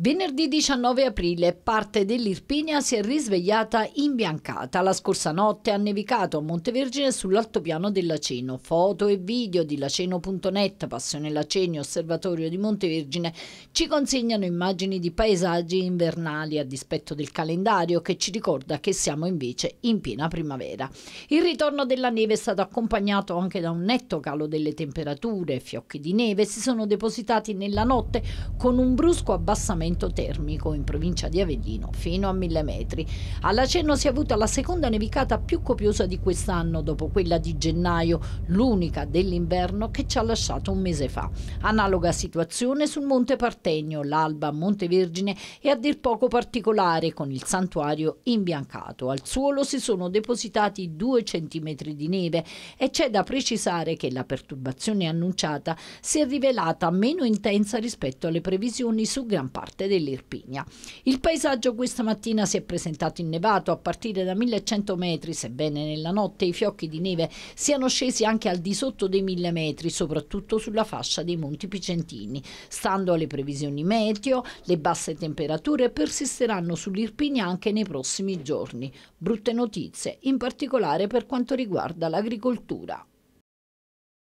Venerdì 19 aprile parte dell'Irpinia si è risvegliata imbiancata. La scorsa notte ha nevicato a Montevergine sull'altopiano del Laceno. Foto e video di laceno.net, Passione Laceni, Osservatorio di Montevergine ci consegnano immagini di paesaggi invernali a dispetto del calendario che ci ricorda che siamo invece in piena primavera. Il ritorno della neve è stato accompagnato anche da un netto calo delle temperature. Fiocchi di neve si sono depositati nella notte con un brusco abbassamento isolamento termico in provincia di Avellino fino a 1000 metri. All'Acenno si è avuta la seconda nevicata più copiosa di quest'anno dopo quella di gennaio, l'unica dell'inverno che ci ha lasciato un mese fa. Analoga situazione sul Monte Partegno, l'Alba Monte Vergine è a dir poco particolare con il santuario imbiancato. Al suolo si sono depositati 2 cm di neve e c'è da precisare che la perturbazione annunciata si è rivelata meno intensa rispetto alle previsioni su gran parte parte dell'Irpigna. Il paesaggio questa mattina si è presentato innevato a partire da 1100 metri, sebbene nella notte i fiocchi di neve siano scesi anche al di sotto dei 1000 metri, soprattutto sulla fascia dei Monti Picentini. Stando alle previsioni meteo, le basse temperature persisteranno sull'Irpigna anche nei prossimi giorni. Brutte notizie, in particolare per quanto riguarda l'agricoltura.